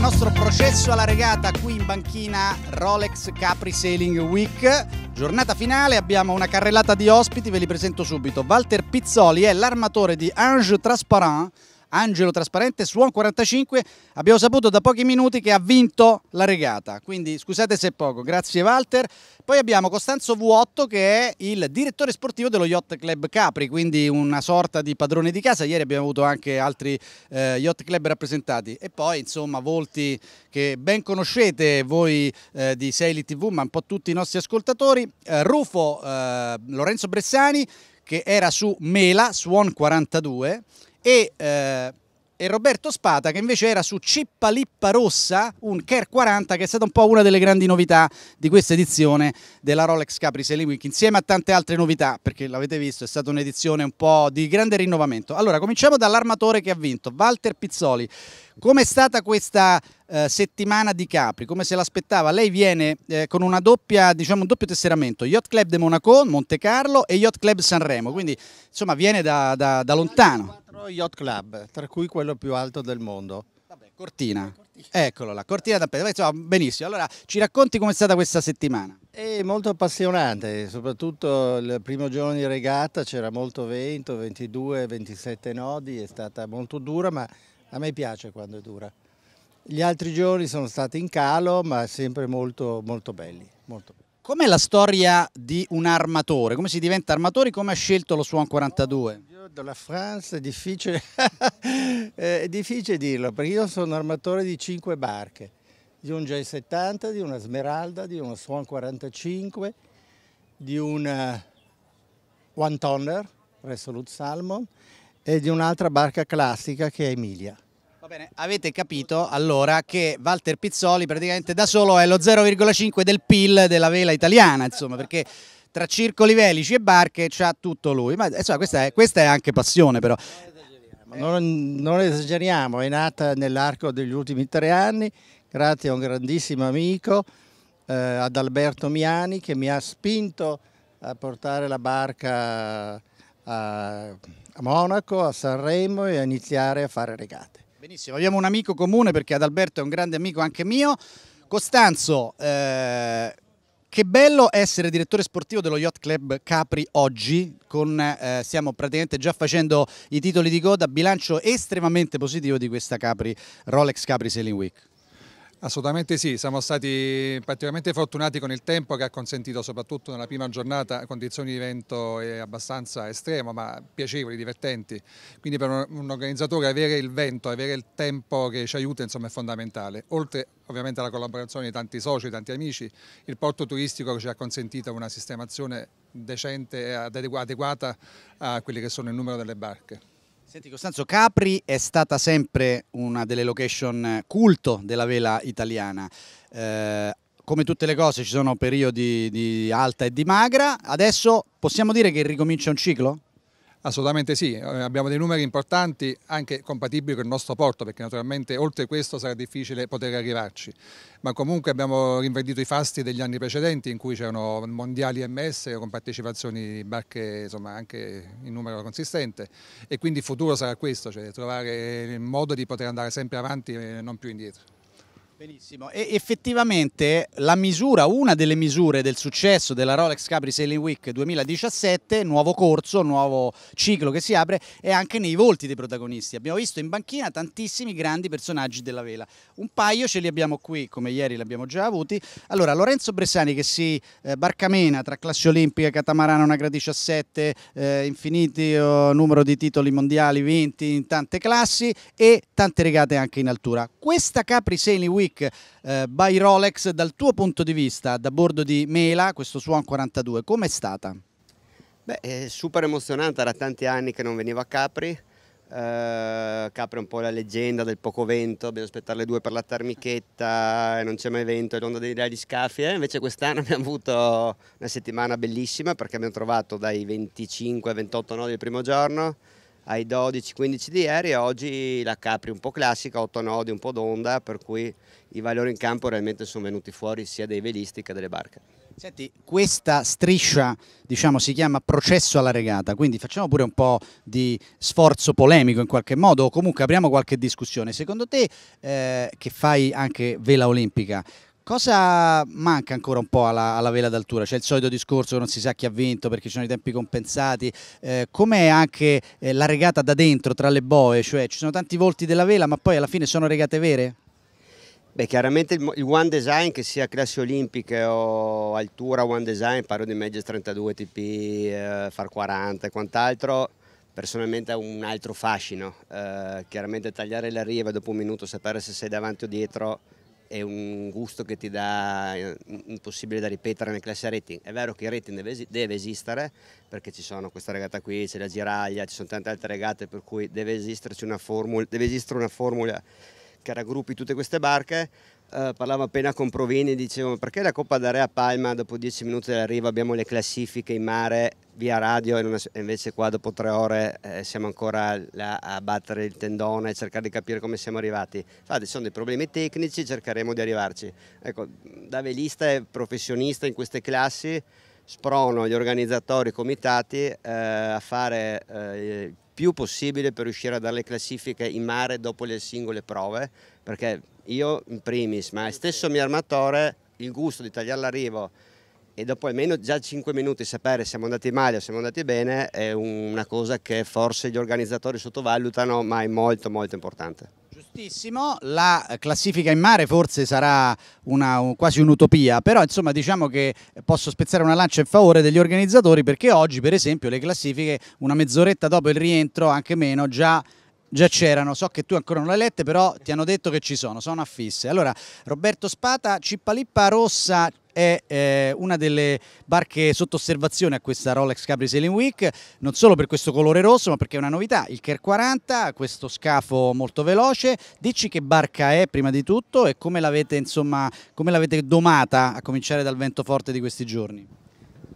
nostro processo alla regata qui in banchina Rolex Capri Sailing Week. Giornata finale, abbiamo una carrellata di ospiti, ve li presento subito. Walter Pizzoli è l'armatore di Ange Transparent, Angelo Trasparente Suon 45 abbiamo saputo da pochi minuti che ha vinto la regata quindi scusate se è poco grazie Walter poi abbiamo Costanzo Vuotto che è il direttore sportivo dello Yacht Club Capri quindi una sorta di padrone di casa ieri abbiamo avuto anche altri eh, Yacht Club rappresentati e poi insomma volti che ben conoscete voi eh, di Seili TV ma un po' tutti i nostri ascoltatori eh, Rufo eh, Lorenzo Bressani che era su Mela, Suon 42 e, eh, e Roberto Spata che invece era su Cippa Lippa Rossa, un Ker 40 che è stata un po' una delle grandi novità di questa edizione della Rolex Capri Sailing Week insieme a tante altre novità perché l'avete visto è stata un'edizione un po' di grande rinnovamento. Allora cominciamo dall'armatore che ha vinto, Walter Pizzoli. Com'è stata questa eh, settimana di Capri, come se l'aspettava. Lei viene eh, con una doppia, diciamo, un doppio tesseramento, Yacht Club de Monaco, Monte Carlo e Yacht Club Sanremo, quindi insomma viene da, da, da lontano. Quattro yacht club, tra cui quello più alto del mondo. Vabbè, cortina. Eccolo la cortina d'appello. benissimo. Allora, ci racconti com'è stata questa settimana? È molto appassionante, soprattutto il primo giorno di regata c'era molto vento, 22, 27 nodi, è stata molto dura, ma a me piace quando è dura. Gli altri giorni sono stati in calo, ma sempre molto, molto belli. Molto belli. Com'è la storia di un armatore? Come si diventa armatori? Come ha scelto lo Swan 42? Oh, dalla France è difficile, eh, è difficile dirlo, perché io sono armatore di cinque barche, di un J70, di una Smeralda, di uno Swan 45, di un eh, One Tonner, Resolute Salmon, e di un'altra barca classica che è Emilia bene, avete capito allora che Walter Pizzoli praticamente da solo è lo 0,5 del PIL della vela italiana, insomma, perché tra circoli velici e barche c'ha tutto lui, ma insomma, questa, è, questa è anche passione però. Non, non esageriamo, è nata nell'arco degli ultimi tre anni grazie a un grandissimo amico, eh, ad Alberto Miani, che mi ha spinto a portare la barca a, a Monaco, a Sanremo e a iniziare a fare regate. Benissimo, abbiamo un amico comune perché Adalberto è un grande amico anche mio. Costanzo, eh, che bello essere direttore sportivo dello Yacht Club Capri oggi, con, eh, stiamo praticamente già facendo i titoli di coda, bilancio estremamente positivo di questa Capri, Rolex Capri Sailing Week. Assolutamente sì, siamo stati particolarmente fortunati con il tempo che ha consentito soprattutto nella prima giornata condizioni di vento abbastanza estremo ma piacevoli, divertenti, quindi per un organizzatore avere il vento, avere il tempo che ci aiuta insomma, è fondamentale, oltre ovviamente alla collaborazione di tanti soci, tanti amici, il porto turistico ci ha consentito una sistemazione decente e adeguata a quelli che sono il numero delle barche. Senti Costanzo, Capri è stata sempre una delle location culto della vela italiana. Eh, come tutte le cose ci sono periodi di alta e di magra, adesso possiamo dire che ricomincia un ciclo? Assolutamente sì, eh, abbiamo dei numeri importanti anche compatibili con il nostro porto perché naturalmente oltre questo sarà difficile poter arrivarci, ma comunque abbiamo rinverdito i fasti degli anni precedenti in cui c'erano mondiali MS con partecipazioni di barche insomma, anche in numero consistente e quindi il futuro sarà questo, cioè trovare il modo di poter andare sempre avanti e non più indietro. Benissimo, e effettivamente la misura, una delle misure del successo della Rolex Capri Sailing Week 2017, nuovo corso, nuovo ciclo che si apre, è anche nei volti dei protagonisti. Abbiamo visto in banchina tantissimi grandi personaggi della vela, un paio ce li abbiamo qui, come ieri li abbiamo già avuti. Allora, Lorenzo Bressani che si eh, barcamena tra classe olimpica, catamarano gra 17, eh, infiniti numero di titoli mondiali 20 in tante classi e tante regate anche in altura. Questa Capri Sailing Week Week eh, by Rolex, dal tuo punto di vista, da bordo di Mela, questo Swan 42, com'è stata? Beh, è super emozionante, era tanti anni che non veniva a Capri, eh, Capri è un po' la leggenda del poco vento, bisogna aspettare le due per la termichetta, non c'è mai vento, è l'onda degli scafi, eh? invece quest'anno abbiamo avuto una settimana bellissima perché abbiamo trovato dai 25 ai 28 nodi il primo giorno, ai 12-15 di ieri e oggi la Capri un po' classica, 8 nodi, un po' d'onda, per cui i valori in campo realmente sono venuti fuori sia dei velisti che delle barche. Senti, questa striscia diciamo, si chiama processo alla regata, quindi facciamo pure un po' di sforzo polemico in qualche modo o comunque apriamo qualche discussione. Secondo te, eh, che fai anche vela olimpica, Cosa manca ancora un po' alla, alla vela d'altura? C'è il solito discorso che non si sa chi ha vinto perché ci sono i tempi compensati. Eh, Com'è anche eh, la regata da dentro tra le boe? Cioè ci sono tanti volti della vela ma poi alla fine sono regate vere? Beh, chiaramente il, il one design, che sia classi olimpiche o altura one design, parlo di Magic 32 TP, eh, Far 40 e quant'altro, personalmente ha un altro fascino. Eh, chiaramente tagliare la riva dopo un minuto, sapere se sei davanti o dietro, è un gusto che ti dà eh, impossibile da ripetere nel classe rating. È vero che il rating deve, deve esistere perché ci sono questa regata qui, c'è la giraglia, ci sono tante altre regate per cui deve, una formula, deve esistere una formula che raggruppi tutte queste barche, eh, parlavo appena con Provini, dicevo perché la Coppa d'Area a Palma dopo dieci minuti dell'arrivo abbiamo le classifiche in mare via radio e, invece qua dopo tre ore eh, siamo ancora là a battere il tendone e cercare di capire come siamo arrivati. Infatti sono dei problemi tecnici, cercheremo di arrivarci. Ecco, da velista e professionista in queste classi sprono gli organizzatori, i comitati eh, a fare eh, il più possibile per riuscire a dare le classifiche in mare dopo le singole prove perché io in primis, ma stesso mio armatore, il gusto di tagliare l'arrivo e dopo almeno già 5 minuti sapere se siamo andati male o siamo andati bene è una cosa che forse gli organizzatori sottovalutano ma è molto molto importante. Giustissimo, la classifica in mare forse sarà una, un, quasi un'utopia, però insomma diciamo che posso spezzare una lancia in favore degli organizzatori perché oggi per esempio le classifiche una mezz'oretta dopo il rientro, anche meno, già Già c'erano, so che tu ancora non le hai lette, però ti hanno detto che ci sono, sono affisse. Allora, Roberto Spata, Cippalippa Rossa è eh, una delle barche sotto osservazione a questa Rolex Capri Sailing Week, non solo per questo colore rosso, ma perché è una novità, il Ker 40, questo scafo molto veloce. Dici che barca è prima di tutto e come l'avete, insomma, come l'avete domata a cominciare dal vento forte di questi giorni?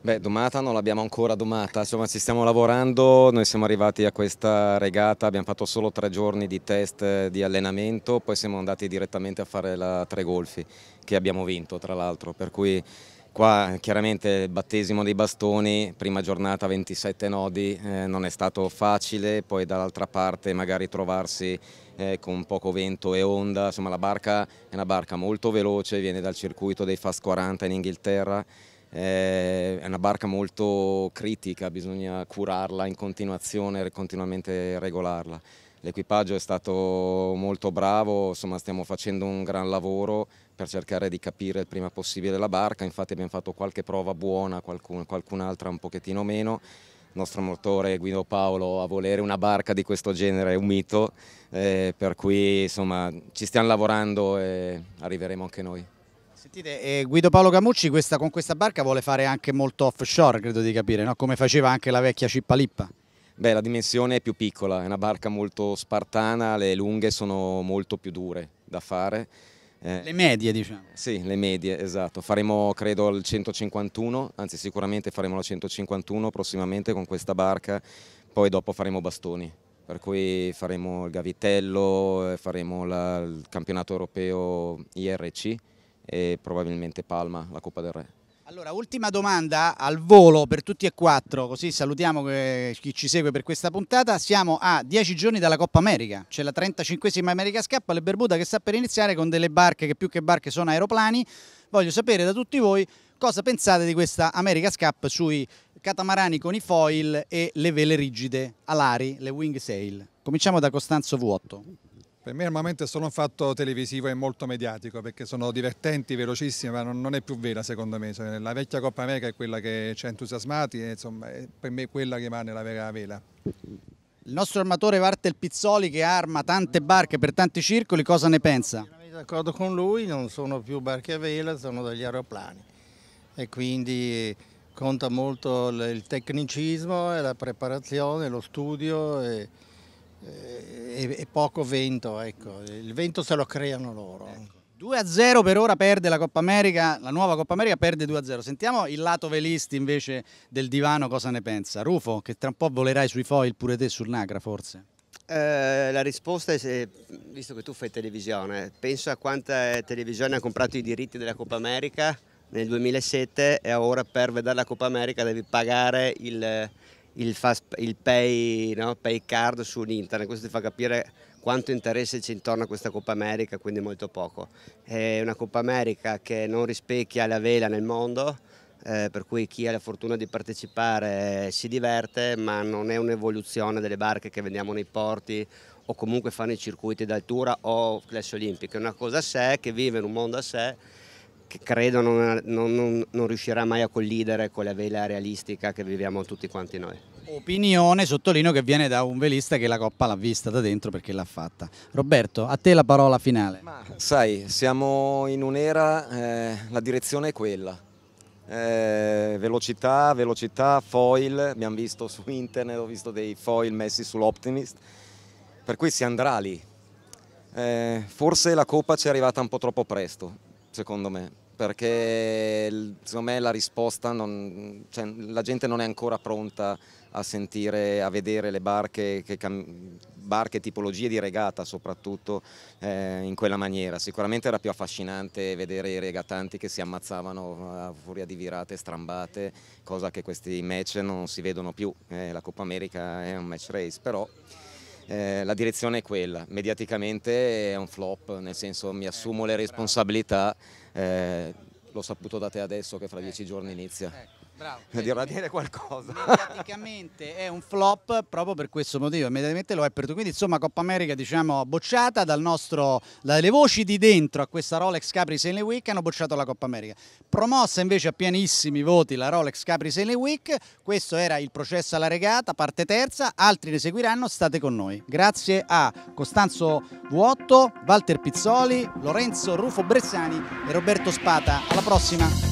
Beh, domata non l'abbiamo ancora domata, insomma ci stiamo lavorando, noi siamo arrivati a questa regata, abbiamo fatto solo tre giorni di test eh, di allenamento, poi siamo andati direttamente a fare la Tre Golfi che abbiamo vinto tra l'altro, per cui qua chiaramente il battesimo dei bastoni, prima giornata 27 nodi, eh, non è stato facile, poi dall'altra parte magari trovarsi eh, con poco vento e onda, insomma la barca è una barca molto veloce, viene dal circuito dei Fast 40 in Inghilterra, eh, è una barca molto critica, bisogna curarla in continuazione, e continuamente regolarla. L'equipaggio è stato molto bravo, insomma stiamo facendo un gran lavoro per cercare di capire il prima possibile la barca, infatti abbiamo fatto qualche prova buona, qualcun, qualcun'altra un pochettino meno. Il nostro motore Guido Paolo a volere una barca di questo genere è un mito, eh, per cui insomma ci stiamo lavorando e arriveremo anche noi. Sentite, eh, Guido Paolo Camucci questa, con questa barca vuole fare anche molto offshore, credo di capire, no? come faceva anche la vecchia Cippalippa. Beh, la dimensione è più piccola, è una barca molto spartana, le lunghe sono molto più dure da fare. Eh, le medie diciamo? Sì, le medie, esatto. Faremo credo il 151, anzi sicuramente faremo la 151 prossimamente con questa barca, poi dopo faremo bastoni per cui faremo il Gavitello, faremo la, il campionato europeo IRC e probabilmente Palma, la Coppa del Re. Allora, ultima domanda al volo per tutti e quattro, così salutiamo eh, chi ci segue per questa puntata. Siamo a dieci giorni dalla Coppa America, c'è la 35esima America Scappa, le Bermuda che sta per iniziare con delle barche che più che barche sono aeroplani. Voglio sapere da tutti voi cosa pensate di questa America Scap sui catamarani con i foil e le vele rigide alari, le wing sail. Cominciamo da Costanzo Vuotto. Per me al momento è solo un fatto televisivo e molto mediatico perché sono divertenti, velocissime, ma non, non è più vera secondo me. Cioè, la vecchia Coppa America è quella che ci ha entusiasmati e insomma, per me quella che rimane la vera vela. Il nostro armatore Vartel Pizzoli che arma tante barche per tanti circoli, cosa ne pensa? Sono D'accordo con lui, non sono più barche a vela, sono degli aeroplani e quindi conta molto il tecnicismo e la preparazione, lo studio. E eh, e, poco vento, ecco. il vento se lo creano loro. Ecco. 2-0 per ora perde la Coppa America, la nuova Coppa America perde 2-0. Sentiamo il lato velisti invece del divano cosa ne pensa. Rufo, che tra un po' volerai sui foil pure te sul Nagra forse. Eh, la risposta è, se, visto che tu fai televisione, penso a quanta televisione ha comprato i diritti della Coppa America nel 2007 e ora per vedere la Coppa America devi pagare il, il, fast, il pay, no? pay, card su internet, questo ti fa capire quanto interesse c'è intorno a questa Coppa America, quindi molto poco. È una Coppa America che non rispecchia la vela nel mondo, eh, per cui chi ha la fortuna di partecipare eh, si diverte, ma non è un'evoluzione delle barche che vendiamo nei porti o comunque fanno i circuiti d'altura o classe olimpiche, è una cosa a sé che vive in un mondo a sé che credo non, non, non, non, riuscirà mai a collidere con la vela realistica che viviamo tutti quanti noi. Opinione, sottolineo, che viene da un velista che la Coppa l'ha vista da dentro perché l'ha fatta. Roberto, a te la parola finale. Ma, sai, siamo in un'era, eh, la direzione è quella. Eh, velocità, velocità, foil, abbiamo visto su internet, ho visto dei foil messi sull'Optimist, per cui si andrà lì. Eh, forse la Coppa ci è arrivata un po' troppo presto, secondo me perché secondo me la risposta, non, cioè, la gente non è ancora pronta a sentire, a vedere le barche, che, barche tipologie di regata soprattutto eh, in quella maniera. Sicuramente era più affascinante vedere i regatanti che si ammazzavano a furia di virate strambate, cosa che questi match non si vedono più. Eh, la Coppa America è un match race, però eh, la direzione è quella, mediaticamente è un flop, nel senso mi assumo le responsabilità, eh, l'ho saputo da te adesso che fra dieci giorni inizia. Bravo. Dirà dire qualcosa. Praticamente è un flop proprio per questo motivo, immediatamente lo è per tu. Quindi insomma Coppa America diciamo bocciata dal nostro, dalle voci di dentro a questa Rolex Capri Sailing Week hanno bocciato la Coppa America. Promossa invece a pianissimi voti la Rolex Capri Sailing Week, questo era il processo alla regata, parte terza, altri ne seguiranno, state con noi. Grazie a Costanzo Vuotto, Walter Pizzoli, Lorenzo Rufo Bressani e Roberto Spata. Alla prossima!